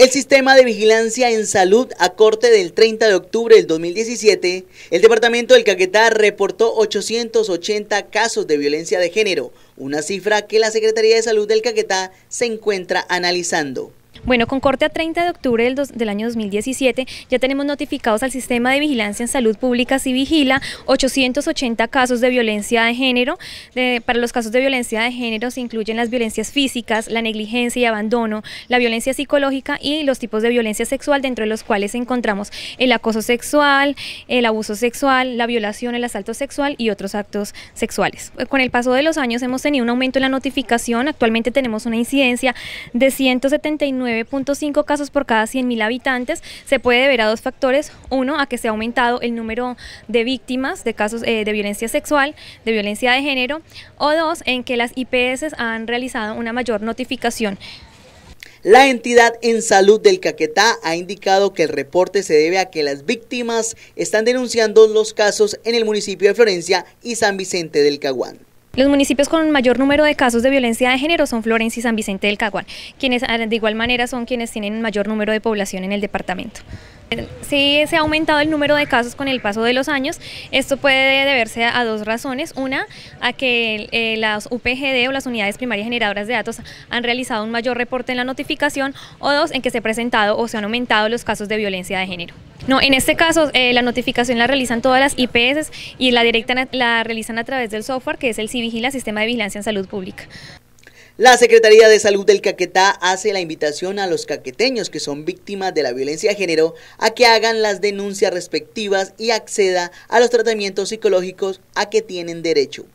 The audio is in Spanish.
El sistema de vigilancia en salud a corte del 30 de octubre del 2017, el departamento del Caquetá reportó 880 casos de violencia de género, una cifra que la Secretaría de Salud del Caquetá se encuentra analizando. Bueno, con corte a 30 de octubre del, año 2017 ya tenemos notificados al Sistema de Vigilancia en Salud Pública si vigila 880 casos de violencia de género. para los casos de violencia de género se incluyen las violencias físicas, la negligencia y abandono, la violencia psicológica y los tipos de violencia sexual dentro de los cuales encontramos el acoso sexual, el abuso sexual, la violación, el asalto sexual y otros actos sexuales. Con el paso de los años hemos tenido un aumento en la notificación, actualmente tenemos una incidencia de 179 9.5 casos por cada 100.000 habitantes se puede deber a dos factores. Uno, a que se ha aumentado el número de víctimas de casos eh, de violencia sexual, de violencia de género, o dos, en que las IPS han realizado una mayor notificación. La entidad en salud del Caquetá ha indicado que el reporte se debe a que las víctimas están denunciando los casos en el municipio de Florencia y San Vicente del Caguán. Los municipios con mayor número de casos de violencia de género son Florencia y San Vicente del Caguán, quienes ah, de igual manera son quienes tienen mayor número de población en el departamento. Si se ha aumentado el número de casos con el paso de los años, esto puede deberse a dos razones, una a que eh, las UPGD o las unidades primarias generadoras de datos han realizado un mayor reporte en la notificación o dos en que se han presentado o se han aumentado los casos de violencia de género. No, en este caso eh, la notificación la realizan todas las IPS y la directa la realizan a través del software que es el CIVIGILA, Sistema de Vigilancia en Salud Pública. La Secretaría de Salud del Caquetá hace la invitación a los caqueteños que son víctimas de la violencia de género a que hagan las denuncias respectivas y acceda a los tratamientos psicológicos a que tienen derecho.